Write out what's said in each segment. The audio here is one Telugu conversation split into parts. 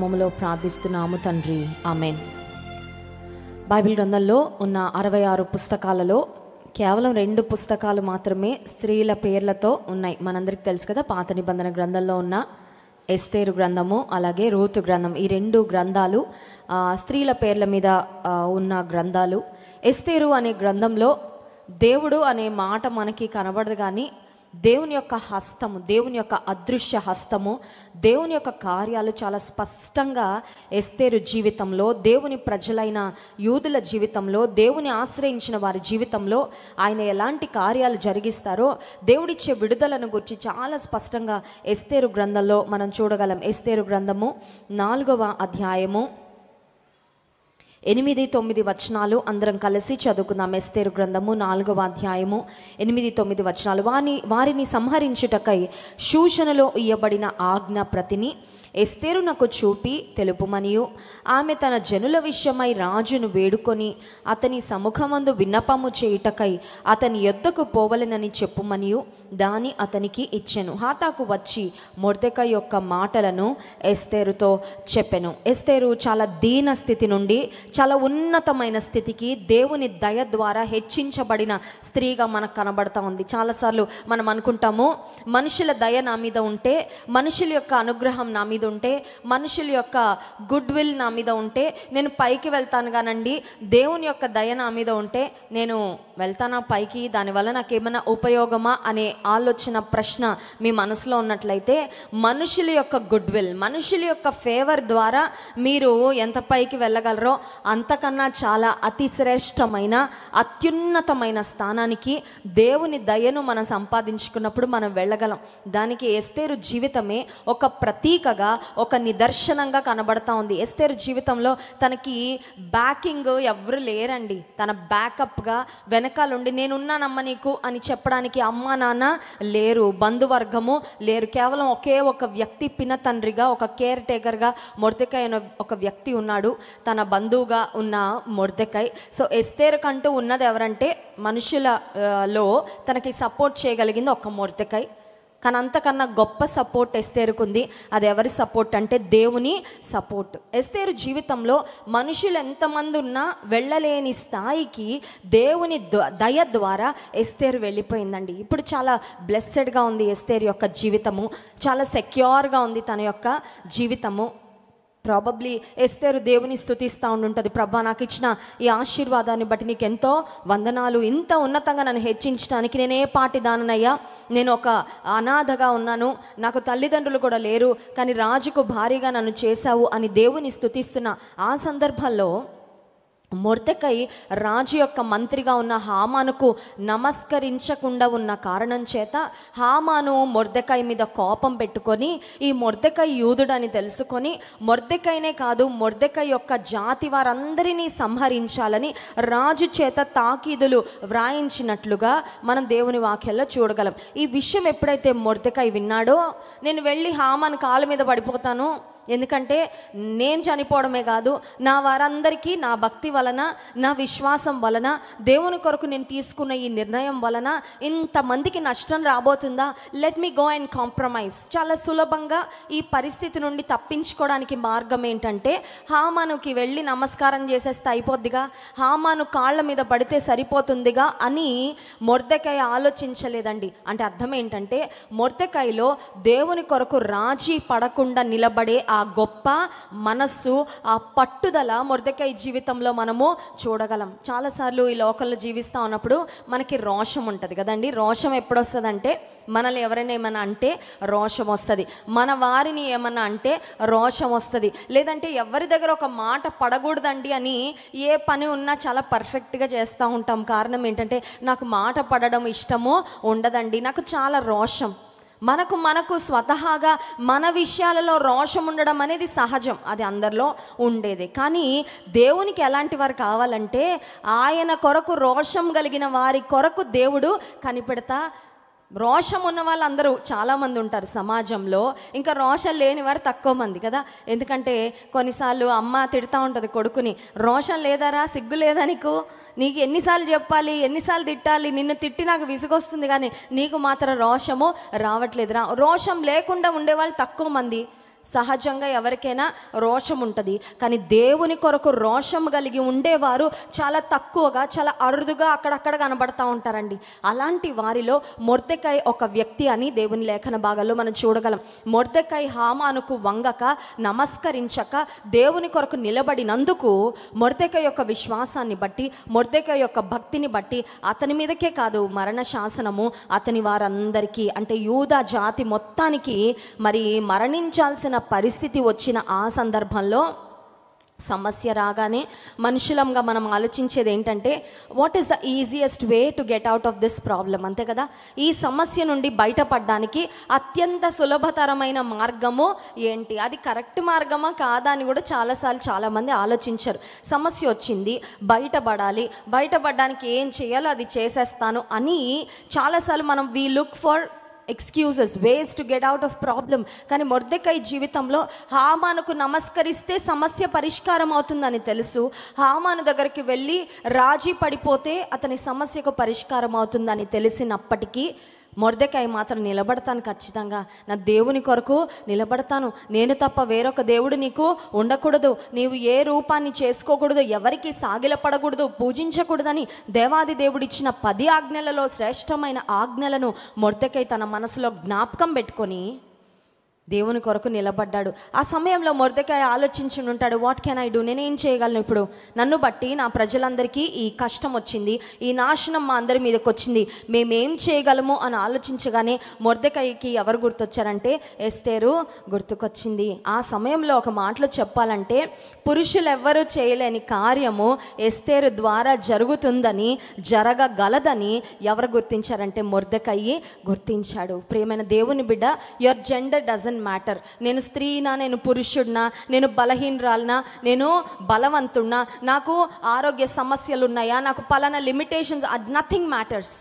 నామములో ప్రార్థిస్తున్నాము తండ్రి ఆమెన్ బైబిల్ గ్రంథంలో ఉన్న అరవై ఆరు పుస్తకాలలో కేవలం రెండు పుస్తకాలు మాత్రమే స్త్రీల పేర్లతో ఉన్నాయి మనందరికి తెలుసు కదా పాత నిబంధన గ్రంథంలో ఉన్న ఎస్తేరు గ్రంథము అలాగే రోతు గ్రంథం ఈ రెండు గ్రంథాలు స్త్రీల పేర్ల మీద ఉన్న గ్రంథాలు ఎస్తేరు అనే గ్రంథంలో దేవుడు అనే మాట మనకి కనబడదు కానీ దేవుని యొక్క హస్తము దేవుని యొక్క అదృశ్య హస్తము దేవుని యొక్క కార్యాలు చాలా స్పష్టంగా ఎస్తేరు జీవితంలో దేవుని ప్రజలైన యూదుల జీవితంలో దేవుని ఆశ్రయించిన వారి జీవితంలో ఆయన ఎలాంటి కార్యాలు జరిగిస్తారో దేవుడిచ్చే విడుదలను గురించి చాలా స్పష్టంగా ఎస్తేరు గ్రంథంలో మనం చూడగలం ఎస్తేరు గ్రంథము నాలుగవ అధ్యాయము ఎనిమిది తొమ్మిది వచనాలు అందరం కలిసి చదువుకున్న ఎస్తేరు గ్రంథము నాలుగవ అధ్యాయము ఎనిమిది తొమ్మిది వచనాలు వారిని వారిని సంహరించుటకై సూచనలో ఇయ్యబడిన ఆజ్ఞ ప్రతిని ఎస్తేరు నాకు చూపి తెలుపుమనియు ఆమె తన జనుల విషయమై రాజును వేడుకొని అతని సముఖమందు విన్నపము చేయుటకై అతని యొద్దకు పోవలనని చెప్పుమనియు దాని అతనికి ఇచ్చెను హాతాకు వచ్చి మొర్దెక యొక్క మాటలను ఎస్తేరుతో చెప్పెను ఎస్తేరు చాలా దీన స్థితి నుండి చాలా ఉన్నతమైన స్థితికి దేవుని దయ ద్వారా హెచ్చించబడిన స్త్రీగా మనకు కనబడతా ఉంది చాలాసార్లు మనం అనుకుంటాము మనుషుల దయ నా మీద ఉంటే మనుషుల యొక్క అనుగ్రహం నా మీద ఉంటే మనుషుల యొక్క గుడ్ విల్ నా మీద ఉంటే నేను పైకి వెళ్తాను కానండి దేవుని యొక్క దయ నా మీద ఉంటే నేను వెళ్తానా పైకి దానివల్ల నాకేమైనా ఉపయోగమా అనే ఆలోచన ప్రశ్న మీ మనసులో ఉన్నట్లయితే మనుషుల యొక్క గుడ్ విల్ మనుషుల యొక్క ఫేవర్ ద్వారా మీరు ఎంత పైకి వెళ్ళగలరో అంతకన్నా చాలా అతి శ్రేష్టమైన అత్యున్నతమైన స్థానానికి దేవుని దయను మనం సంపాదించుకున్నప్పుడు మనం వెళ్ళగలం దానికి ఎస్తేరు జీవితమే ఒక ప్రతీకగా ఒక నిదర్శనంగా కనబడతా ఉంది ఎస్తేరు జీవితంలో తనకి బ్యాకింగ్ ఎవరు లేరండి తన బ్యాకప్గా వెనకాలండి నేనున్నానమ్మ నీకు అని చెప్పడానికి అమ్మ నాన్న లేరు బంధువర్గము లేరు కేవలం ఒకే ఒక వ్యక్తి పిన తండ్రిగా ఒక కేర్ టేకర్గా మొరతకాయ ఒక వ్యక్తి ఉన్నాడు తన బంధువు ఎదురుగా ఉన్న మొర్దెకాయ్ సో ఎస్తేర్ కంటూ ఉన్నది ఎవరంటే మనుషులలో తనకి సపోర్ట్ చేయగలిగింది ఒక మొర్దెకాయ్ కానీ అంతకన్నా గొప్ప సపోర్ట్ ఎస్తేరుకుంది అది ఎవరి సపోర్ట్ అంటే దేవుని సపోర్ట్ ఎస్తేరు జీవితంలో మనుషులు ఎంతమంది ఉన్నా వెళ్ళలేని స్థాయికి దేవుని దయ ద్వారా ఎస్తేరు వెళ్ళిపోయిందండి ఇప్పుడు చాలా బ్లెస్సెడ్గా ఉంది ఎస్తేరు యొక్క జీవితము చాలా సెక్యూర్గా ఉంది తన యొక్క జీవితము ప్రాబబ్లీ ఎస్తేరు దేవుని స్థుతిస్తూ ఉండుంటుంది ప్రభా నాకు ఇచ్చిన ఈ ఆశీర్వాదాన్ని బట్టి నీకు ఎంతో వందనాలు ఇంత ఉన్నతంగా నన్ను హెచ్చించడానికి నేనే దాననయ్యా నేను ఒక అనాథగా ఉన్నాను నాకు తల్లిదండ్రులు కూడా లేరు కానీ రాజుకు భారీగా నన్ను చేశావు అని దేవుని స్థుతిస్తున్న ఆ సందర్భంలో మొర్తెకై రాజు యొక్క మంత్రిగా ఉన్న హామానుకు నమస్కరించకుండా ఉన్న కారణం చేత హామాను మొర్దెకాయ మీద కోపం పెట్టుకొని ఈ మొర్దెకాయ యూదుడని తెలుసుకొని మొర్దెకాయనే కాదు మొర్దెకాయ యొక్క జాతి వారందరినీ సంహరించాలని రాజు చేత తాకీదులు వ్రాయించినట్లుగా మనం దేవుని వాక్యంలో చూడగలం ఈ విషయం ఎప్పుడైతే మొర్దెకాయ విన్నాడో నేను వెళ్ళి హామాన్ కాళ్ళ మీద పడిపోతాను ఎందుకంటే నేను చనిపోవడమే కాదు నా వారందరికీ నా భక్తి వలన నా విశ్వాసం వలన దేవుని కొరకు నేను తీసుకున్న ఈ నిర్ణయం వలన ఇంతమందికి నష్టం రాబోతుందా let me go and compromise చాలా సులభంగా ఈ పరిస్థితి నుండి తప్పించుకోవడానికి మార్గం ఏంటంటే హామానుకి వెళ్ళి నమస్కారం చేసేస్తే అయిపోద్దిగా హామాను కాళ్ళ మీద పడితే సరిపోతుందిగా అని మొర్దకాయ ఆలోచించలేదండి అంటే అర్థం ఏంటంటే మొర్దకాయలో దేవుని కొరకు రాజీ పడకుండా నిలబడే ఆ ఆ గొప్ప మనస్సు ఆ పట్టుదల మురదకాయ జీవితంలో మనము చూడగలం చాలాసార్లు ఈ లోకల్లో జీవిస్తూ ఉన్నప్పుడు మనకి రోషం ఉంటుంది కదండి రోషం ఎప్పుడు అంటే మనల్ని ఎవరైనా ఏమైనా అంటే రోషం వస్తుంది మన వారిని ఏమన్నా అంటే రోషం వస్తుంది లేదంటే ఎవరి దగ్గర ఒక మాట పడకూడదండి అని ఏ పని ఉన్నా చాలా పర్ఫెక్ట్గా చేస్తూ ఉంటాం కారణం ఏంటంటే నాకు మాట పడడం ఇష్టము ఉండదండి నాకు చాలా రోషం మనకు మనకు స్వతహాగా మన విషయాలలో రోషం ఉండడం అనేది సహజం అది అందరిలో ఉండేది కానీ దేవునికి ఎలాంటి వారు కావాలంటే ఆయన కొరకు రోషం కలిగిన వారి కొరకు దేవుడు కనిపెడతా రోషం ఉన్న వాళ్ళందరూ చాలామంది ఉంటారు సమాజంలో ఇంకా రోషం లేని వారు తక్కువ మంది కదా ఎందుకంటే కొన్నిసార్లు అమ్మ తిడతా ఉంటుంది కొడుకుని రోషం లేదారా సిగ్గు లేదా నీకు నీకు ఎన్నిసార్లు చెప్పాలి ఎన్నిసార్లు తిట్టాలి నిన్ను తిట్టి నాకు విసుగొస్తుంది కానీ నీకు మాత్రం రోషము రావట్లేదురా రోషం లేకుండా ఉండేవాళ్ళు తక్కువ మంది సహజంగా ఎవరికైనా రోషం ఉంటుంది కానీ దేవుని కొరకు రోషం కలిగి ఉండేవారు చాలా తక్కువగా చాలా అరుదుగా అక్కడక్కడ కనబడతా ఉంటారండి అలాంటి వారిలో మొర్దెకాయ్ ఒక వ్యక్తి అని దేవుని లేఖన భాగాల్లో మనం చూడగలం మొర్దెకాయ్ హామానుకు వంగక నమస్కరించక దేవుని కొరకు నిలబడినందుకు మొర్దెకాయ్ యొక్క విశ్వాసాన్ని బట్టి మొర్దెకాయ్ యొక్క భక్తిని బట్టి అతని మీదకే కాదు మరణ శాసనము అతని వారందరికీ అంటే యూదా జాతి మొత్తానికి మరి మరణించాల్సిన చేయాల్సిన పరిస్థితి వచ్చిన ఆ సందర్భంలో సమస్య రాగానే మనుషులంగా మనం ఆలోచించేది ఏంటంటే what is the easiest way to get out of this problem అంతే కదా ఈ సమస్య నుండి బయటపడడానికి అత్యంత సులభతరమైన మార్గము ఏంటి అది కరెక్ట్ మార్గమా కాదా అని కూడా చాలాసార్లు చాలామంది ఆలోచించారు సమస్య వచ్చింది బయటపడాలి బయటపడడానికి ఏం చేయాలో అది చేసేస్తాను అని చాలాసార్లు మనం we look for excuses ways to get out of problem కానీ మొర్దెకై జీవితంలో హామానుకు నమస్కరిస్తే సమస్య పరిష్కారం అవుతుందని తెలుసు హామాను దగ్గరికి వెళ్ళి రాజీ పడిపోతే అతని సమస్యకు పరిష్కారం అవుతుందని తెలిసినప్పటికీ మొరదకాయ మాత్రం నిలబడతాను ఖచ్చితంగా నా దేవుని కొరకు నిలబడతాను నేను తప్ప వేరొక దేవుడు నీకు ఉండకూడదు నీవు ఏ రూపాన్ని చేసుకోకూడదు ఎవరికి సాగిలపడకూడదు పూజించకూడదని దేవాది దేవుడిచ్చిన పది ఆజ్ఞలలో శ్రేష్టమైన ఆజ్ఞలను మొరదకాయ తన మనసులో జ్ఞాపకం పెట్టుకొని దేవుని కొరకు నిలబడ్డాడు ఆ సమయంలో మొరదకాయ ఆలోచించి ఉంటాడు వాట్ కెన్ ఐ డూ నేనేం చేయగలను ఇప్పుడు నన్ను బట్టి నా ప్రజలందరికీ ఈ కష్టం వచ్చింది ఈ నాశనం మా అందరి మీదకి వచ్చింది మేమేం చేయగలము అని ఆలోచించగానే మొరదకాయకి ఎవరు గుర్తొచ్చారంటే ఎస్తేరు గుర్తుకొచ్చింది ఆ సమయంలో ఒక మాటలో చెప్పాలంటే పురుషులెవ్వరూ చేయలేని కార్యము ఎస్తేరు ద్వారా జరుగుతుందని జరగగలదని ఎవరు గుర్తించారంటే మొరదకయ్యి గుర్తించాడు ప్రేమైన దేవుని బిడ్డ your gender doesn doesn't matter నేను స్త్రీనా నేను పురుషుడినా నేను బలహీనరాలనా నేను బలవంతుడినా నాకు ఆరోగ్య సమస్యలు ఉన్నాయా నాకు పలానా లిమిటేషన్స్ నథింగ్ మ్యాటర్స్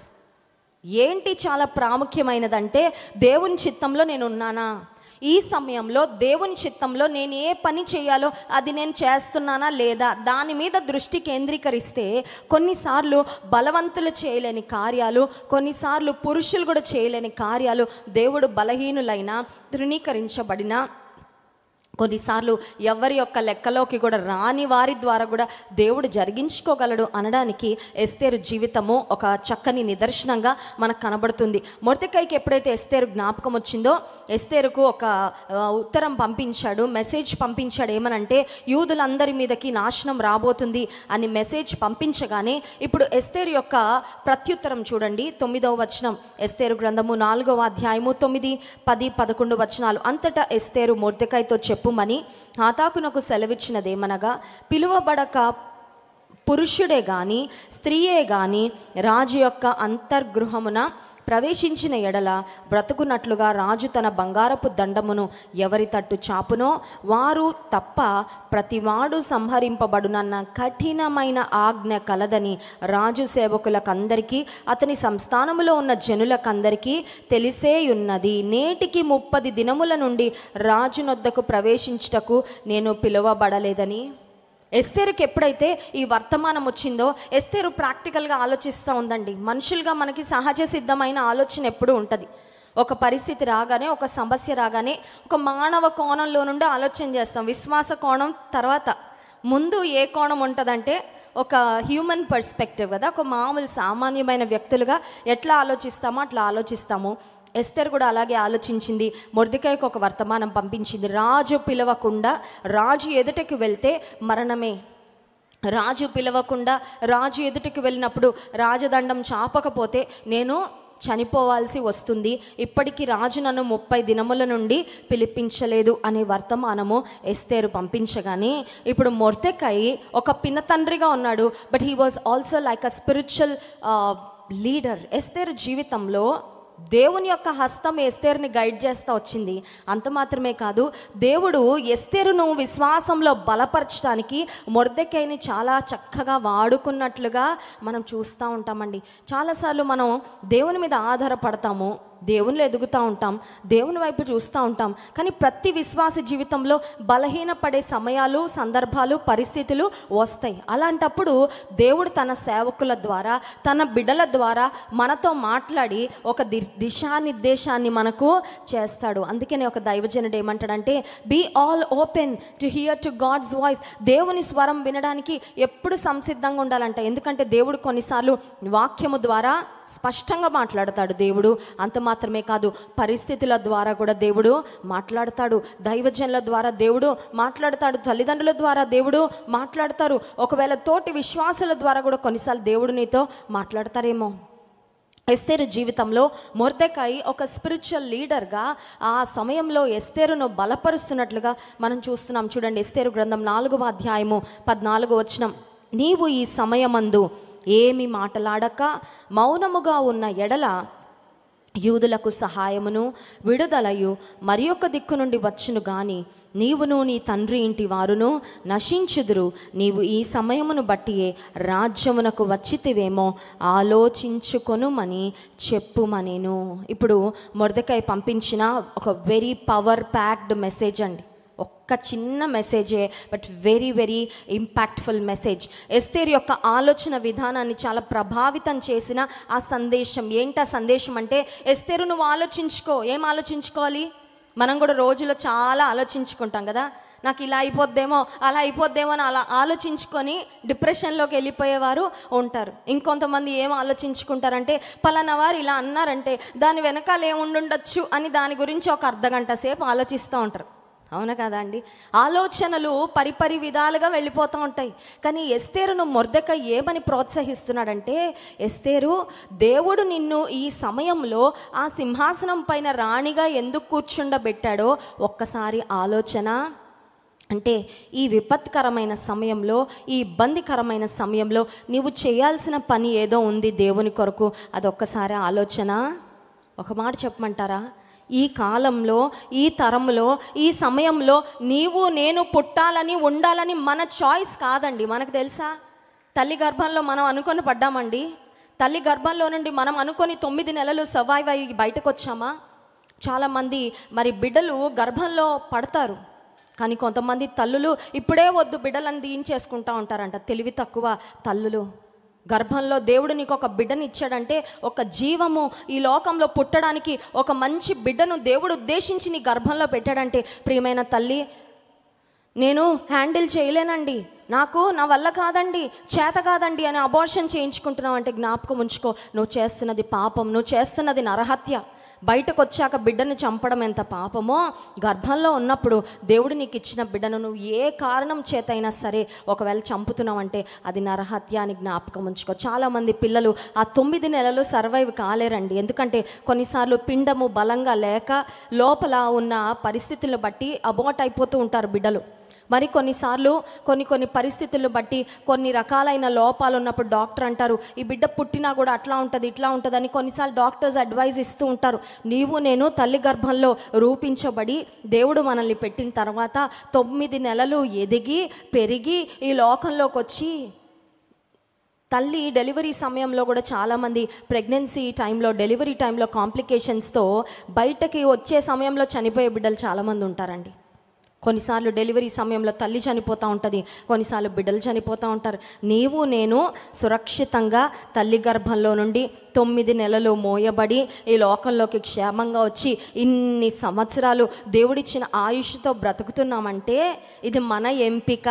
ఏంటి చాలా ప్రాముఖ్యమైనదంటే దేవుని చిత్తంలో నేను ఉన్నానా ఈ సమయంలో దేవుని చిత్తంలో నేను ఏ పని చేయాలో అది నేను చేస్తున్నానా లేదా దాని మీద దృష్టి కేంద్రీకరిస్తే కొన్నిసార్లు బలవంతులు చేయలేని కార్యాలు కొన్నిసార్లు పురుషులు కూడా చేయలేని కార్యాలు దేవుడు బలహీనులైన తృణీకరించబడిన కొన్నిసార్లు ఎవరి యొక్క లెక్కలోకి కూడా రాని వారి ద్వారా కూడా దేవుడు జరిగించుకోగలడు అనడానికి ఎస్తేరు జీవితము ఒక చక్కని నిదర్శనంగా మనకు కనబడుతుంది మొరతకాయకి ఎప్పుడైతే ఎస్తేరు జ్ఞాపకం వచ్చిందో ఎస్తేరుకు ఒక ఉత్తరం పంపించాడు మెసేజ్ పంపించాడు ఏమనంటే యూదులందరి మీదకి నాశనం రాబోతుంది అని మెసేజ్ పంపించగానే ఇప్పుడు ఎస్తేరు యొక్క ప్రత్యుత్తరం చూడండి తొమ్మిదవ వచనం ఎస్తేరు గ్రంథము నాలుగవ అధ్యాయము తొమ్మిది పది పదకొండు వచనాలు అంతటా ఎస్తేరు మొరతకాయతో చెప్పు చెప్పుమని హాతాకునకు సెలవిచ్చినదేమనగా పిలువబడక పురుషుడే కానీ స్త్రీయే కానీ రాజు యొక్క అంతర్గృహమున ప్రవేశించిన ఎడల బ్రతుకున్నట్లుగా రాజు తన బంగారపు దండమును ఎవరి తట్టు చాపునో వారు తప్ప ప్రతివాడు సంహరింపబడునన్న కఠినమైన ఆజ్ఞ కలదని రాజు సేవకులకందరికీ అతని సంస్థానములో ఉన్న జనులకందరికీ తెలిసే ఉన్నది నేటికి ముప్పది దినముల నుండి రాజునొద్దకు ప్రవేశించుటకు నేను పిలువబడలేదని ఎస్తేరుకి ఎప్పుడైతే ఈ వర్తమానం వచ్చిందో ఎస్తేరు ప్రాక్టికల్గా ఆలోచిస్తూ ఉందండి మనుషులుగా మనకి సహజ సిద్ధమైన ఆలోచన ఎప్పుడూ ఉంటుంది ఒక పరిస్థితి రాగానే ఒక సమస్య రాగానే ఒక మానవ కోణంలో నుండి ఆలోచన చేస్తాం విశ్వాస కోణం తర్వాత ముందు ఏ కోణం ఉంటుందంటే ఒక హ్యూమన్ పర్స్పెక్టివ్ కదా ఒక మామూలు సామాన్యమైన వ్యక్తులుగా ఎట్లా ఆలోచిస్తామో అట్లా ఆలోచిస్తాము ఎస్తర్ కూడా అలాగే ఆలోచించింది మొర్దికాయకు ఒక వర్తమానం పంపించింది రాజు పిలవకుండా రాజు ఎదుటకు వెళ్తే మరణమే రాజు పిలవకుండా రాజు ఎదుటికి వెళ్ళినప్పుడు రాజదండం చాపకపోతే నేను చనిపోవాల్సి వస్తుంది ఇప్పటికీ రాజు నన్ను ముప్పై దినముల నుండి పిలిపించలేదు అనే వర్తమానము ఎస్తేరు పంపించగానే ఇప్పుడు మొర్తెకాయి ఒక పినతండ్రిగా ఉన్నాడు but he was also like a spiritual leader Esther జీవితంలో దేవుని యొక్క హస్తం ఎస్తేరుని గైడ్ చేస్తూ వచ్చింది అంత మాత్రమే కాదు దేవుడు ఎస్తేరును విశ్వాసంలో బలపరచడానికి మొరదెకాయని చాలా చక్కగా వాడుకున్నట్లుగా మనం చూస్తూ ఉంటామండి చాలాసార్లు మనం దేవుని మీద ఆధారపడతాము దేవునిలో ఎదుగుతూ ఉంటాం దేవుని వైపు చూస్తూ ఉంటాం కానీ ప్రతి విశ్వాస జీవితంలో బలహీన పడే సమయాలు సందర్భాలు పరిస్థితులు వస్తాయి అలాంటప్పుడు దేవుడు తన సేవకుల ద్వారా తన బిడ్డల ద్వారా మనతో మాట్లాడి ఒక ది దిశానిర్దేశాన్ని మనకు చేస్తాడు అందుకనే ఒక దైవజనుడు ఏమంటాడంటే be all open to hear to God's voice దేవుని స్వరం వినడానికి ఎప్పుడు సంసిద్ధంగా ఉండాలంట ఎందుకంటే దేవుడు కొన్నిసార్లు వాక్యము ద్వారా స్పష్టంగా మాట్లాడతాడు దేవుడు అంత మాత్రమే కాదు పరిస్థితుల ద్వారా కూడా దేవుడు మాట్లాడతాడు దైవజనుల ద్వారా దేవుడు మాట్లాడతాడు తల్లిదండ్రుల ద్వారా దేవుడు మాట్లాడతారు ఒకవేళ తోటి విశ్వాసుల ద్వారా కూడా కొన్నిసార్లు దేవుడు నీతో మాట్లాడతారేమో ఎస్తేరు జీవితంలో మొర్దకాయి ఒక స్పిరిచువల్ లీడర్గా ఆ సమయంలో ఎస్తేరును బలపరుస్తున్నట్లుగా మనం చూస్తున్నాం చూడండి ఎస్తేరు గ్రంథం నాలుగవ అధ్యాయము పద్నాలుగు వచనం నీవు ఈ సమయమందు ఏమి మాటలాడక మౌనముగా ఉన్న ఎడల యూదులకు సహాయమును విడుదలయు మరి ఒక దిక్కు నుండి వచ్చును గాని నీవును నీ తండ్రి ఇంటి వారును నశించుదురు నీవు ఈ సమయమును బట్టియే రాజ్యమునకు వచ్చితివేమో ఆలోచించుకొనుమని చెప్పుమనేను ఇప్పుడు మొరదకాయ పంపించిన ఒక వెరీ పవర్ ప్యాక్డ్ మెసేజ్ అండి ఒక్క చిన్న మెసేజే but very very impactful message Esther యొక్క ఆలోచన విధానాన్ని చాలా ప్రభావితం చేసిన ఆ సందేశం ఏంటి ఆ సందేశం అంటే ఎస్తేరు నువ్వు ఆలోచించుకో ఏం ఆలోచించుకోవాలి మనం కూడా రోజులో చాలా ఆలోచించుకుంటాం కదా నాకు ఇలా అయిపోద్దేమో అలా అయిపోద్దేమో అని అలా ఆలోచించుకొని డిప్రెషన్లోకి వెళ్ళిపోయేవారు ఉంటారు ఇంకొంతమంది ఏం ఆలోచించుకుంటారంటే పలానా వారు ఇలా అన్నారంటే దాని వెనకాల ఏముండొచ్చు అని దాని గురించి ఒక అర్ధగంట సేపు ఆలోచిస్తూ ఉంటారు అవును కదా అండి ఆలోచనలు పరిపరి విధాలుగా వెళ్ళిపోతూ ఉంటాయి కానీ ఎస్తేరును మొర్దక ఏమని ప్రోత్సహిస్తున్నాడంటే ఎస్తేరు దేవుడు నిన్ను ఈ సమయంలో ఆ సింహాసనం పైన రాణిగా ఎందుకు కూర్చుండబెట్టాడో ఒక్కసారి ఆలోచన అంటే ఈ విపత్కరమైన సమయంలో ఈ ఇబ్బందికరమైన సమయంలో నీవు చేయాల్సిన పని ఏదో ఉంది దేవుని కొరకు అదొక్కసారి ఆలోచన ఒక మాట చెప్పమంటారా ఈ కాలంలో ఈ తరంలో ఈ సమయంలో నీవు నేను పుట్టాలని ఉండాలని మన చాయిస్ కాదండి మనకు తెలుసా తల్లి గర్భంలో మనం అనుకొని పడ్డామండి తల్లి గర్భంలో నుండి మనం అనుకొని తొమ్మిది నెలలు సర్వైవ్ అయ్యి బయటకు వచ్చామా చాలామంది మరి బిడ్డలు గర్భంలో పడతారు కానీ కొంతమంది తల్లులు ఇప్పుడే వద్దు బిడ్డలను దించేసుకుంటూ ఉంటారంట తెలివి తక్కువ తల్లులు గర్భంలో దేవుడు నీకు ఒక బిడ్డను ఇచ్చాడంటే ఒక జీవము ఈ లోకంలో పుట్టడానికి ఒక మంచి బిడ్డను దేవుడు ఉద్దేశించి నీ గర్భంలో పెట్టాడంటే ప్రియమైన తల్లి నేను హ్యాండిల్ చేయలేనండి నాకు నా వల్ల కాదండి చేత కాదండి అని అబోర్షన్ చేయించుకుంటున్నావు అంటే జ్ఞాపకం ఉంచుకో నువ్వు చేస్తున్నది పాపం నువ్వు చేస్తున్నది నరహత్య బయటకు వచ్చాక బిడ్డను చంపడం ఎంత పాపమో గర్భంలో ఉన్నప్పుడు దేవుడు నీకు ఇచ్చిన బిడ్డను నువ్వు ఏ కారణం చేతైనా సరే ఒకవేళ చంపుతున్నావు అంటే అది నరహత్య అని జ్ఞాపకం ఉంచుకో చాలామంది పిల్లలు ఆ తొమ్మిది నెలలు సర్వైవ్ కాలేరండి ఎందుకంటే కొన్నిసార్లు పిండము బలంగా లేక లోపల ఉన్న పరిస్థితులను బట్టి అబోట్ అయిపోతూ ఉంటారు బిడ్డలు మరి కొన్నిసార్లు కొన్ని కొన్ని పరిస్థితులను బట్టి కొన్ని రకాలైన లోపాలు ఉన్నప్పుడు డాక్టర్ అంటారు ఈ బిడ్డ పుట్టినా కూడా అట్లా ఉంటుంది ఇట్లా ఉంటుందని కొన్నిసార్లు డాక్టర్స్ అడ్వైజ్ ఇస్తూ ఉంటారు నీవు నేను తల్లి గర్భంలో రూపించబడి దేవుడు మనల్ని పెట్టిన తర్వాత తొమ్మిది నెలలు ఎదిగి పెరిగి ఈ లోకంలోకి వచ్చి తల్లి డెలివరీ సమయంలో కూడా చాలామంది ప్రెగ్నెన్సీ టైంలో డెలివరీ టైంలో కాంప్లికేషన్స్తో బయటకి వచ్చే సమయంలో చనిపోయే బిడ్డలు చాలామంది ఉంటారండి కొన్నిసార్లు డెలివరీ సమయంలో తల్లి చనిపోతూ ఉంటుంది కొన్నిసార్లు బిడ్డలు చనిపోతూ ఉంటారు నీవు నేను సురక్షితంగా తల్లి గర్భంలో నుండి తొమ్మిది నెలలు మోయబడి ఈ లోకంలోకి క్షేమంగా వచ్చి ఇన్ని సంవత్సరాలు దేవుడిచ్చిన ఆయుష్తో బ్రతుకుతున్నామంటే ఇది మన ఎంపిక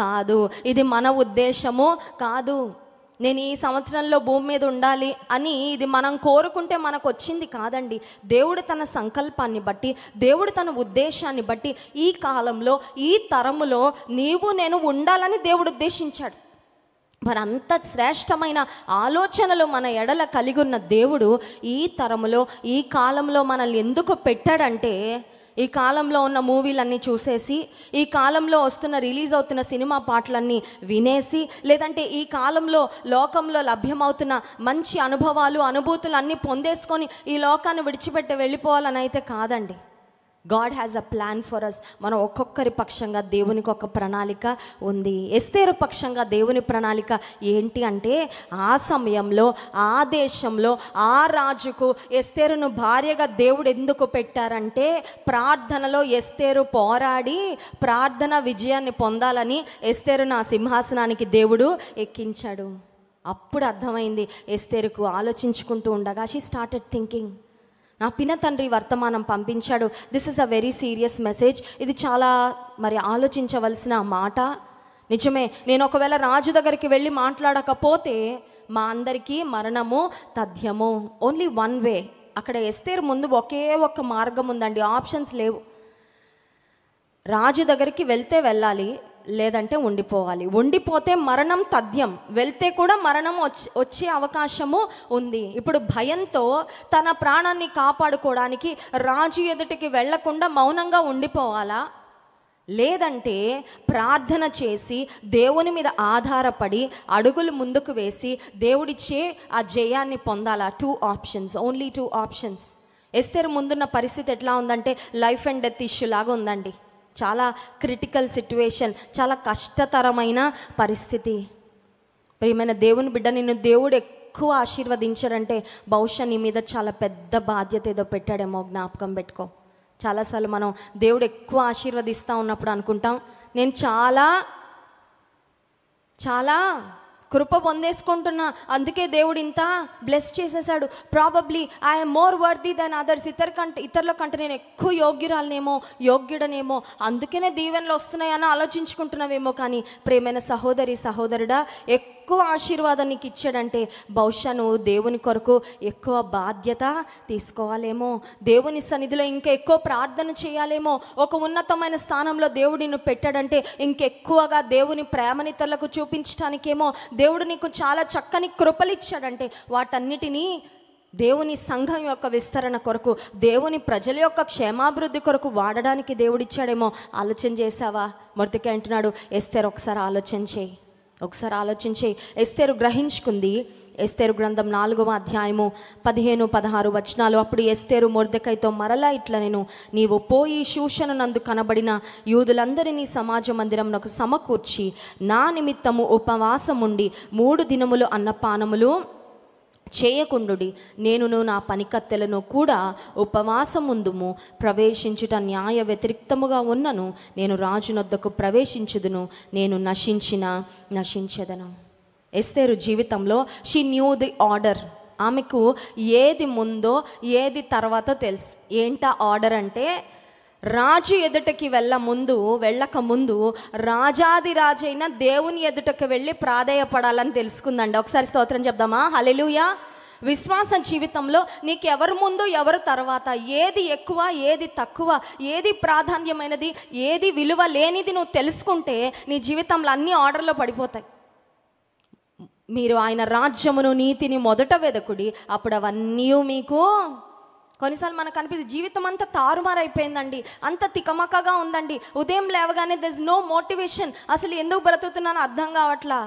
కాదు ఇది మన ఉద్దేశము కాదు నేను ఈ సంవత్సరంలో భూమి మీద ఉండాలి అని ఇది మనం కోరుకుంటే మనకు వచ్చింది కాదండి దేవుడు తన సంకల్పాన్ని బట్టి దేవుడు తన ఉద్దేశాన్ని బట్టి ఈ కాలంలో ఈ తరములో నీవు నేను ఉండాలని దేవుడు ఉద్దేశించాడు మరి అంత శ్రేష్టమైన ఆలోచనలు మన ఎడల కలిగి ఉన్న దేవుడు ఈ తరములో ఈ కాలంలో మనల్ని ఎందుకు పెట్టాడంటే ఈ కాలంలో ఉన్న మూవీలన్నీ చూసేసి ఈ కాలంలో వస్తున్న రిలీజ్ అవుతున్న సినిమా పాటలన్నీ వినేసి లేదంటే ఈ కాలంలో లోకంలో లభ్యమవుతున్న మంచి అనుభవాలు అనుభూతులు అన్నీ పొందేసుకొని ఈ లోకాన్ని విడిచిపెట్టి వెళ్ళిపోవాలని అయితే కాదండి God has a plan for us మనం ఒక్కొక్కరి పక్షంగా దేవునికి ఒక ప్రణాళిక ఉంది ఎస్తేరు పక్షంగా దేవుని ప్రణాళిక ఏంటి అంటే ఆ సమయంలో ఆ దేశంలో ఆ రాజుకు ఎస్తేరును భార్యగా దేవుడు ఎందుకు పెట్టారంటే ప్రార్థనలో ఎస్తేరు పోరాడి ప్రార్థన విజయాన్ని పొందాలని ఎస్తేరును ఆ సింహాసనానికి దేవుడు ఎక్కించాడు అప్పుడు అర్థమైంది ఎస్తేరుకు ఆలోచించుకుంటూ ఉండగా షీ స్టార్టెడ్ థింకింగ్ నా పిన తండ్రి వర్తమానం పంపించాడు this is a very serious message ఇది చాలా మరి ఆలోచించవలసిన మాట నిజమే నేను ఒకవేళ రాజు దగ్గరికి వెళ్ళి మాట్లాడకపోతే మా అందరికీ మరణము తథ్యము ఓన్లీ వన్ వే అక్కడ ఎస్తేరు ముందు ఒకే ఒక్క మార్గం ఉందండి ఆప్షన్స్ లేవు రాజు దగ్గరికి వెళ్తే వెళ్ళాలి లేదంటే ఉండిపోవాలి ఉండిపోతే మరణం తథ్యం వెళ్తే కూడా మరణం వచ్చి వచ్చే అవకాశము ఉంది ఇప్పుడు భయంతో తన ప్రాణాన్ని కాపాడుకోవడానికి రాజు ఎదుటికి వెళ్లకుండా మౌనంగా ఉండిపోవాలా లేదంటే ప్రార్థన చేసి దేవుని మీద ఆధారపడి అడుగులు ముందుకు వేసి దేవుడిచ్చే ఆ జయాన్ని పొందాలా two options only two options Esther ముందున్న పరిస్థితి ఎట్లా ఉందంటే లైఫ్ అండ్ డెత్ ఇష్యూ లాగా ఉందండి చాలా క్రిటికల్ సిట్యువేషన్ చాలా కష్టతరమైన పరిస్థితి ప్రియమైన దేవుని బిడ్డ నిన్ను దేవుడు ఎక్కువ ఆశీర్వదించాడంటే బహుశా నీ మీద చాలా పెద్ద బాధ్యత ఏదో పెట్టాడేమో జ్ఞాపకం పెట్టుకో చాలాసార్లు మనం దేవుడు ఎక్కువ ఆశీర్వదిస్తూ ఉన్నప్పుడు అనుకుంటాం నేను చాలా చాలా కృప పొందేసుకుంటున్నా అందుకే దేవుడు ఇంత బ్లెస్ చేసేసాడు probably I'm more worthy than others ఇతర కంటే ఇతరుల కంటే నేను ఎక్కువ యోగ్యురాలనేమో యోగ్యుడనేమో అందుకనే దీవెనలు వస్తున్నాయని ఆలోచించుకుంటున్నావేమో కానీ ప్రేమైన సహోదరి సహోదరుడా ఎక్కువ ఆశీర్వాదం నీకు ఇచ్చాడంటే బహుశా నువ్వు దేవుని కొరకు ఎక్కువ బాధ్యత తీసుకోవాలేమో దేవుని సన్నిధిలో ఇంకా ఎక్కువ ప్రార్థన చేయాలేమో ఒక ఉన్నతమైన స్థానంలో దేవుడిని పెట్టాడంటే ఇంకెక్కువగా దేవుని ప్రేమనితరులకు చూపించడానికేమో దేవుడు నీకు చాలా చక్కని కృపలిచ్చాడంటే వాటన్నిటినీ దేవుని సంఘం యొక్క విస్తరణ కొరకు దేవుని ప్రజల యొక్క క్షేమాభివృద్ధి కొరకు వాడడానికి దేవుడిచ్చాడేమో ఆలోచన చేశావా మృతికి అంటున్నాడు ఎస్తేరు ఒకసారి ఆలోచన చేయి ఒకసారి ఆలోచించి ఎస్తేరు గ్రహించుకుంది ఎస్తేరు గ్రంథం నాలుగవ అధ్యాయము పదిహేను పదహారు వచనాలు అప్పుడు ఎస్తేరు మొర్దకైతో మరలా ఇట్లా నేను నీవు పోయి నందు కనబడిన యూదులందరినీ సమాజ మందిరంనకు సమకూర్చి నా నిమిత్తము ఉపవాసముండి మూడు దినములు అన్నపానములు చేయకుండుడి నేనును నా పనికత్తెలను కూడా ఉపవాసం ముందుము ప్రవేశించుట న్యాయ వ్యతిరిక్తముగా ఉన్నను నేను రాజునొద్దకు ప్రవేశించదును నేను నశించిన నశించదను ఎస్తేరు జీవితంలో షీ న్యూ ది ఆర్డర్ ఆమెకు ఏది ముందో ఏది తర్వాత తెలుసు ఏంటా ఆర్డర్ అంటే రాజు ఎదుటకి వెళ్ళ ముందు వెళ్ళక ముందు రాజైన దేవుని ఎదుటకి వెళ్ళి ప్రాధేయపడాలని తెలుసుకుందండి ఒకసారి స్తోత్రం చెప్దామా హలెలుయా విశ్వాస జీవితంలో నీకు ఎవరి ముందు ఎవరు తర్వాత ఏది ఎక్కువ ఏది తక్కువ ఏది ప్రాధాన్యమైనది ఏది విలువ లేనిది నువ్వు తెలుసుకుంటే నీ జీవితంలో అన్ని ఆర్డర్లో పడిపోతాయి మీరు ఆయన రాజ్యమును నీతిని మొదట వెదకుడి అప్పుడు అవన్నీ మీకు కొన్నిసార్లు మనకు అనిపిస్తుంది జీవితం అంతా తారుమారైపోయిందండి అంత తికమకగా ఉందండి ఉదయం లేవగానే ఇస్ నో మోటివేషన్ అసలు ఎందుకు బ్రతుకుతున్నానో అర్థం కావట్లా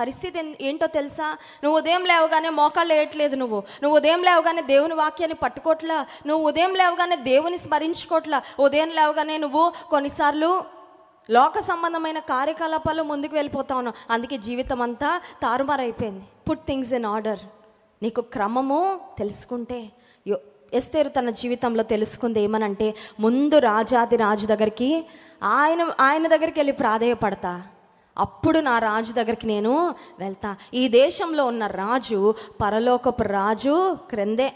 పరిస్థితి ఏంటో తెలుసా నువ్వు ఉదయం లేవగానే మోకాళ్ళు వేయట్లేదు నువ్వు నువ్వు ఉదయం లేవగానే దేవుని వాక్యాన్ని పట్టుకోవట్లా నువ్వు ఉదయం లేవగానే దేవుని స్మరించుకోవట్లా ఉదయం లేవగానే నువ్వు కొన్నిసార్లు లోక సంబంధమైన కార్యకలాపాలు ముందుకు వెళ్ళిపోతా ఉన్నాం అందుకే జీవితం అంతా తారుమారైపోయింది పుట్ థింగ్స్ ఇన్ ఆర్డర్ నీకు క్రమము తెలుసుకుంటే ఎస్తేరు తన జీవితంలో తెలుసుకుంది ఏమనంటే ముందు రాజాది రాజు దగ్గరికి ఆయన ఆయన దగ్గరికి వెళ్ళి ప్రాధేయపడతా అప్పుడు నా రాజు దగ్గరికి నేను వెళ్తా ఈ దేశంలో ఉన్న రాజు పరలోకపు రాజు క్రిందే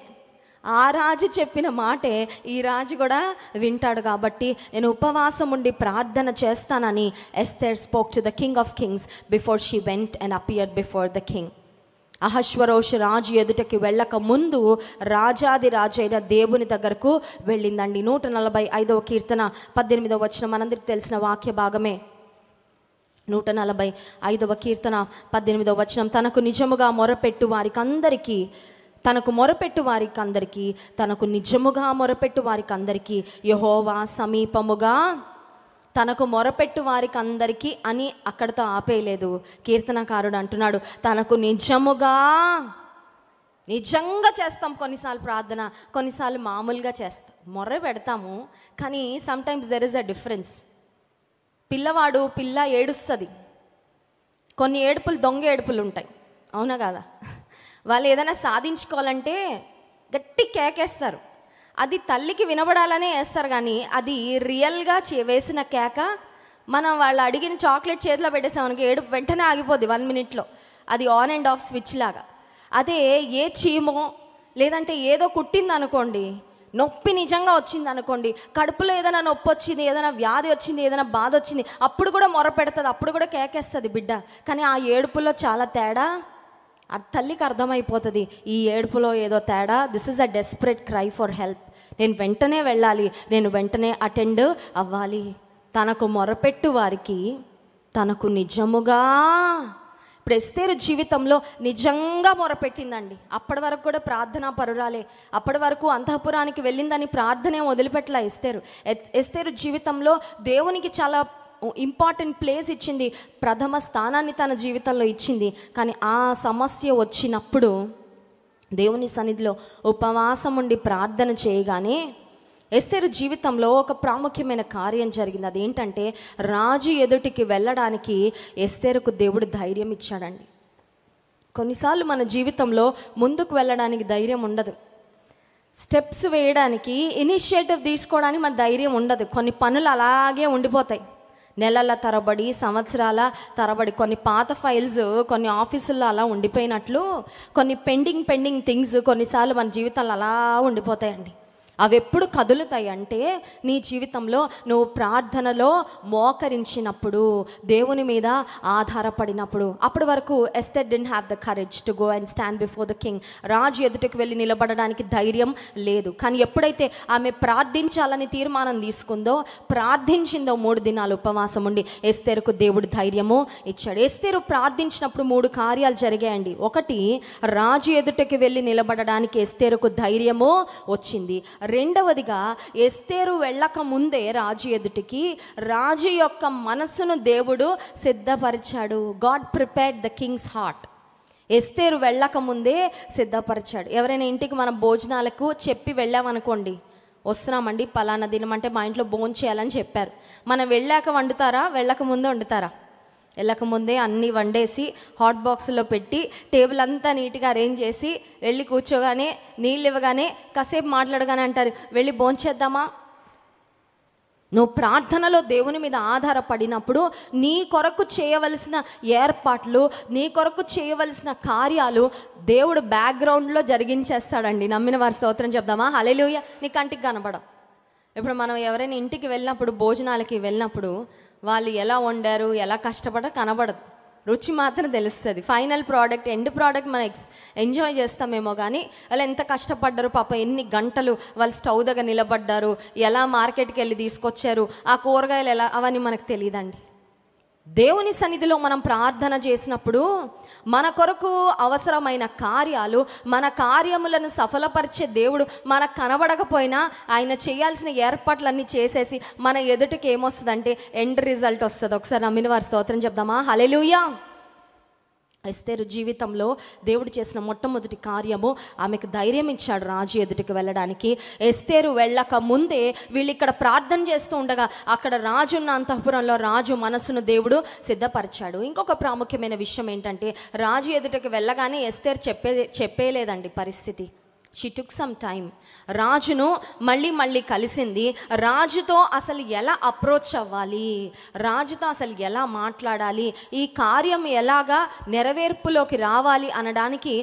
ఆ రాజు చెప్పిన మాటే ఈ రాజు కూడా వింటాడు కాబట్టి నేను ఉపవాసం ఉండి ప్రార్థన చేస్తానని Esther spoke to the king of kings before she went and appear before the king అహశ్వరోష్ రాజు ఎదుటకి వెళ్ళక ముందు రాజాది రాజైన దేవుని దగ్గరకు వెళ్ళిందండి నూట నలభై ఐదవ కీర్తన పద్దెనిమిదవ వచ్చిన మనందరికి తెలిసిన వాక్య భాగమే నూట నలభై ఐదవ కీర్తన పద్దెనిమిదవ వచనం తనకు నిజముగా మొరపెట్టు వారికి అందరికీ తనకు మొరపెట్టు వారికి అందరికీ తనకు నిజముగా మొరపెట్టు వారికి అందరికీ యహోవా సమీపముగా తనకు మొరపెట్టు వారికి అందరికీ అని అక్కడితో ఆపేయలేదు కీర్తనకారుడు అంటున్నాడు తనకు నిజముగా నిజంగా చేస్తాం కొన్నిసార్లు ప్రార్థన కొన్నిసార్లు మామూలుగా చేస్తాం మొర్ర పెడతాము కానీ sometimes there is a difference పిల్లవాడు పిల్ల ఏడుస్తుంది కొన్ని ఏడుపులు దొంగ ఏడుపులు ఉంటాయి అవునా కదా వాళ్ళు ఏదైనా సాధించుకోవాలంటే గట్టి కేకేస్తారు అది తల్లికి వినబడాలనే వేస్తారు కానీ అది రియల్గా వేసిన కేక మనం వాళ్ళు అడిగిన చాక్లెట్ చేతిలో పెట్టేసాం మనకి ఏడుపు వెంటనే ఆగిపోద్ది వన్ మినిట్లో అది ఆన్ అండ్ ఆఫ్ స్విచ్ లాగా అదే ఏ చీమో లేదంటే ఏదో కుట్టింది అనుకోండి నొప్పి నిజంగా వచ్చింది అనుకోండి కడుపులో ఏదైనా నొప్పి వచ్చింది ఏదైనా వ్యాధి వచ్చింది ఏదైనా బాధ వచ్చింది అప్పుడు కూడా మొర పెడుతుంది అప్పుడు కూడా కేకేస్తుంది బిడ్డ కానీ ఆ ఏడుపులో చాలా తేడా ఆ తల్లికి అర్థమైపోతుంది ఈ ఏడుపులో ఏదో తేడా this is a desperate cry for help నేను వెంటనే వెళ్ళాలి నేను వెంటనే అటెండ్ అవ్వాలి తనకు మొరపెట్టు వారికి తనకు నిజముగా ఇప్పుడు ఎస్తేరు జీవితంలో నిజంగా మొరపెట్టిందండి అప్పటి వరకు కూడా ప్రార్థనా పరురాలే అప్పటి వరకు అంతఃపురానికి వెళ్ళిందని ప్రార్థనే వదిలిపెట్టలా ఎస్తేరు ఎస్తేరు జీవితంలో దేవునికి చాలా ఇంపార్టెంట్ ప్లేస్ ఇచ్చింది ప్రథమ స్థానాన్ని తన జీవితంలో ఇచ్చింది కానీ ఆ సమస్య వచ్చినప్పుడు దేవుని సన్నిధిలో ఉపవాసం ఉండి ప్రార్థన చేయగానే ఎస్తేరు జీవితంలో ఒక ప్రాముఖ్యమైన కార్యం జరిగింది అదేంటంటే రాజు ఎదుటికి వెళ్ళడానికి ఎస్తేరుకు దేవుడు ధైర్యం ఇచ్చాడండి కొన్నిసార్లు మన జీవితంలో ముందుకు వెళ్ళడానికి ధైర్యం ఉండదు స్టెప్స్ వేయడానికి ఇనిషియేటివ్ తీసుకోవడానికి మన ధైర్యం ఉండదు కొన్ని పనులు అలాగే ఉండిపోతాయి నెలల తరబడి సంవత్సరాల తరబడి కొన్ని పాత ఫైల్స్ కొన్ని ఆఫీసుల్లో అలా ఉండిపోయినట్లు కొన్ని పెండింగ్ పెండింగ్ థింగ్స్ కొన్నిసార్లు మన జీవితాలు అలా ఉండిపోతాయండి అవి ఎప్పుడు కదులుతాయి అంటే నీ జీవితంలో నువ్వు ప్రార్థనలో మోకరించినప్పుడు దేవుని మీద ఆధారపడినప్పుడు అప్పటి వరకు Esther didn't have the courage to go and stand before the king రాజు ఎదుటికి వెళ్ళి నిలబడడానికి ధైర్యం లేదు కానీ ఎప్పుడైతే ఆమె ప్రార్థించాలని తీర్మానం తీసుకుందో ప్రార్థించిందో మూడు దినాలు ఉపవాసం ఉండి ఎస్తేరుకు దేవుడు ధైర్యము ఇచ్చాడు ఎస్తేరు ప్రార్థించినప్పుడు మూడు కార్యాలు జరిగాయండి ఒకటి రాజు ఎదుటికి వెళ్ళి నిలబడడానికి ఎస్తేరుకు ధైర్యము వచ్చింది రెండవదిగా ఎస్తేరు వెళ్ళక ముందే రాజు ఎదుటికి రాజు యొక్క మనసును దేవుడు సిద్ధపరిచాడు God prepared the king's heart Esther వెళ్ళక ముందే సిద్ధపరిచాడు ఎవరైనా ఇంటికి మనం భోజనాలకు చెప్పి వెళ్ళామనుకోండి వస్తున్నామండి పలానా దినం అంటే మా ఇంట్లో భోజనం చేయాలని చెప్పారు మనం వెళ్ళాక వండుతారా వెళ్ళక ముందే వండుతారా వెళ్ళకముందే అన్నీ వండేసి హాట్ బాక్స్లో పెట్టి టేబుల్ అంతా నీట్గా అరేంజ్ చేసి వెళ్ళి కూర్చోగానే నీళ్ళు ఇవ్వగానే కాసేపు మాట్లాడగానే అంటారు వెళ్ళి భోంచేద్దామా నువ్వు ప్రార్థనలో దేవుని మీద ఆధారపడినప్పుడు నీ కొరకు చేయవలసిన ఏర్పాట్లు నీ కొరకు చేయవలసిన కార్యాలు దేవుడు బ్యాక్గ్రౌండ్లో జరిగించేస్తాడండి నమ్మిన వారి స్తోత్రం చెప్దామా హలెలుయ నీ కంటికి కనపడం ఇప్పుడు మనం ఎవరైనా ఇంటికి వెళ్ళినప్పుడు భోజనాలకి వెళ్ళినప్పుడు వాళ్ళు ఎలా వండారు ఎలా కష్టపడ కనబడదు రుచి మాత్రం తెలుస్తుంది ఫైనల్ ప్రోడక్ట్ ఎండ్ ప్రోడక్ట్ మనం ఎక్స్ ఎంజాయ్ చేస్తామేమో కానీ వాళ్ళు ఎంత కష్టపడ్డారు పాప ఎన్ని గంటలు వాళ్ళు స్టవ్ దగ్గర నిలబడ్డారు ఎలా మార్కెట్కి వెళ్ళి తీసుకొచ్చారు ఆ కూరగాయలు ఎలా అవన్నీ మనకు తెలియదండి దేవుని సన్నిధిలో మనం ప్రార్థన చేసినప్పుడు మన కొరకు అవసరమైన కార్యాలు మన కార్యములను సఫలపరిచే దేవుడు మనకు కనబడకపోయినా ఆయన చేయాల్సిన ఏర్పాట్లన్నీ చేసేసి మన ఎదుటికి ఏమొస్తుందంటే ఎండ్ రిజల్ట్ వస్తుంది ఒకసారి నమ్మిన వారి స్తోత్రం చెప్దామా హలెలుయా ఎస్తేరు జీవితంలో దేవుడు చేసిన మొట్టమొదటి కార్యము ఆమెకు ధైర్యం ఇచ్చాడు రాజు ఎదుటికి వెళ్ళడానికి ఎస్తేరు వెళ్ళక ముందే వీళ్ళు ఇక్కడ ప్రార్థన చేస్తూ ఉండగా అక్కడ రాజున్న అంతఃపురంలో రాజు మనసును దేవుడు సిద్ధపరిచాడు ఇంకొక ప్రాముఖ్యమైన విషయం ఏంటంటే రాజు ఎదుటికి వెళ్ళగానే ఎస్తేరు చెప్పే చెప్పేలేదండి పరిస్థితి షీ టుక్ సమ్ టైం రాజును మళ్ళీ మళ్ళీ కలిసింది రాజుతో అసలు ఎలా అప్రోచ్ అవ్వాలి రాజుతో అసలు ఎలా మాట్లాడాలి ఈ కార్యం ఎలాగా నెరవేర్పులోకి రావాలి అనడానికి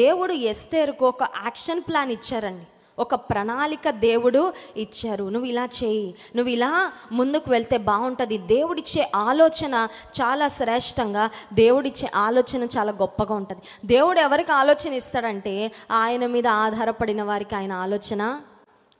దేవుడు ఎస్తేరుకు ఒక యాక్షన్ ప్లాన్ ఇచ్చారండి ఒక ప్రణాళిక దేవుడు ఇచ్చారు నువ్వు ఇలా చేయి నువ్వు ఇలా ముందుకు వెళ్తే బాగుంటుంది దేవుడిచ్చే ఆలోచన చాలా శ్రేష్టంగా దేవుడిచ్చే ఆలోచన చాలా గొప్పగా ఉంటుంది దేవుడు ఎవరికి ఆలోచన ఇస్తాడంటే ఆయన మీద ఆధారపడిన వారికి ఆయన ఆలోచన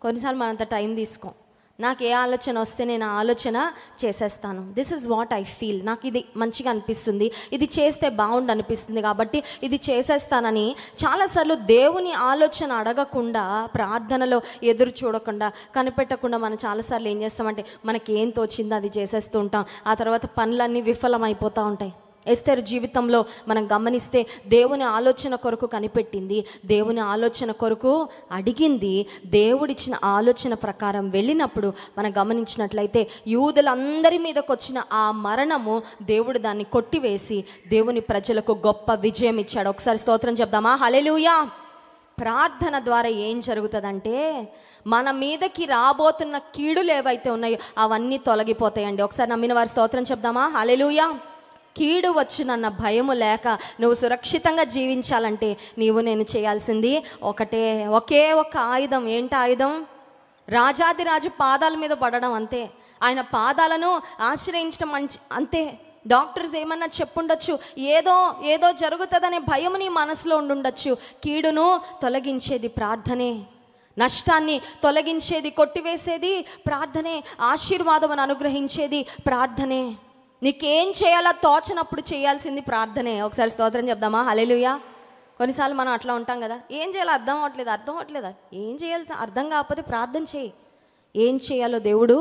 కొన్నిసార్లు మనంత టైం తీసుకోం నాకు ఏ ఆలోచన వస్తే నేను ఆలోచన చేసేస్తాను this is what I feel నాకు ఇది మంచిగా అనిపిస్తుంది ఇది చేస్తే బాగుండు అనిపిస్తుంది కాబట్టి ఇది చేసేస్తానని చాలాసార్లు దేవుని ఆలోచన అడగకుండా ప్రార్థనలో ఎదురు చూడకుండా కనిపెట్టకుండా మనం చాలాసార్లు ఏం చేస్తామంటే మనకి ఏం తోచిందో అది చేసేస్తూ ఉంటాం ఆ తర్వాత పనులన్నీ విఫలమైపోతూ ఉంటాయి ఎస్తర్ జీవితంలో మనం గమనిస్తే దేవుని ఆలోచన కొరకు కనిపెట్టింది దేవుని ఆలోచన కొరకు అడిగింది దేవుడిచ్చిన ఆలోచన ప్రకారం వెళ్ళినప్పుడు మనం గమనించినట్లయితే యూదులందరి మీదకి వచ్చిన ఆ మరణము దేవుడు దాన్ని కొట్టివేసి దేవుని ప్రజలకు గొప్ప విజయం ఇచ్చాడు ఒకసారి స్తోత్రం చెప్దామా హలెలుయా ప్రార్థన ద్వారా ఏం జరుగుతుందంటే మన మీదకి రాబోతున్న కీడులు ఏవైతే ఉన్నాయో అవన్నీ తొలగిపోతాయండి ఒకసారి నమ్మిన వారి స్తోత్రం చెప్దామా హలెలుయా కీడు వచ్చునన్న భయము లేక నువ్వు సురక్షితంగా జీవించాలంటే నీవు నేను చేయాల్సింది ఒకటే ఒకే ఒక ఆయుధం ఏంటి ఆయుధం రాజాదిరాజు పాదాల మీద పడడం అంతే ఆయన పాదాలను ఆశ్రయించడం మంచి అంతే డాక్టర్స్ ఏమన్నా చెప్పుండొచ్చు ఏదో ఏదో జరుగుతుందనే భయం నీ మనసులో ఉండుండొచ్చు కీడును తొలగించేది ప్రార్థనే నష్టాన్ని తొలగించేది కొట్టివేసేది ప్రార్థనే ఆశీర్వాదం అనుగ్రహించేది ప్రార్థనే నీకేం చేయాలో తోచినప్పుడు చేయాల్సింది ప్రార్థనే ఒకసారి స్తోత్రం చెప్దామా హలేలుయా కొన్నిసార్లు మనం అట్లా ఉంటాం కదా ఏం చేయాలో అర్థం అవ్వట్లేదు అర్థం అవ్వట్లేదా ఏం చేయాల్సి అర్థం కాకపోతే ప్రార్థన చేయి ఏం చేయాలో దేవుడు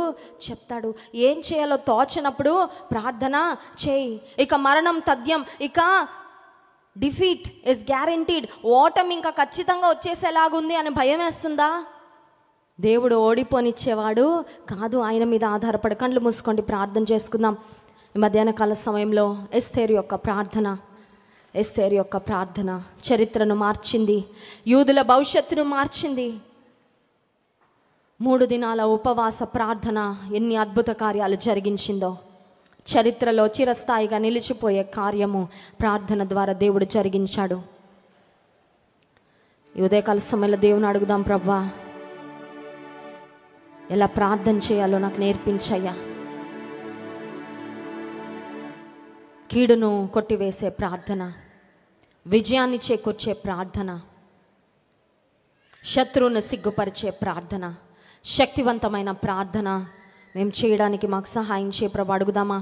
చెప్తాడు ఏం చేయాలో తోచినప్పుడు ప్రార్థన చేయి ఇక మరణం తథ్యం ఇక డిఫీట్ ఇస్ గ్యారంటీడ్ ఓటమి ఇంకా ఖచ్చితంగా వచ్చేసేలాగుంది అని భయం వేస్తుందా దేవుడు ఓడిపోనిచ్చేవాడు కాదు ఆయన మీద ఆధారపడి కండ్లు మూసుకోండి ప్రార్థన చేసుకుందాం మధ్యాహ్న కాల సమయంలో ఎస్తేరు యొక్క ప్రార్థన ఎస్తేరు యొక్క ప్రార్థన చరిత్రను మార్చింది యూదుల భవిష్యత్తును మార్చింది మూడు దినాల ఉపవాస ప్రార్థన ఎన్ని అద్భుత కార్యాలు జరిగించిందో చరిత్రలో చిరస్థాయిగా నిలిచిపోయే కార్యము ప్రార్థన ద్వారా దేవుడు జరిగించాడు ఈ ఉదయకాల సమయంలో దేవుని అడుగుదాం ప్రవ్వా ఎలా ప్రార్థన చేయాలో నాకు నేర్పించయ్యా కీడును కొట్టివేసే ప్రార్థన విజయాన్ని చేకూర్చే ప్రార్థన శత్రువును సిగ్గుపరిచే ప్రార్థన శక్తివంతమైన ప్రార్థన మేము చేయడానికి మాకు సహాయం చే ప్రభు అడుగుదామా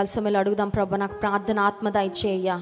కలిసి మేము అడుగుదాం ప్రభు నాకు ప్రార్థన ఆత్మదాయి చేయ్యా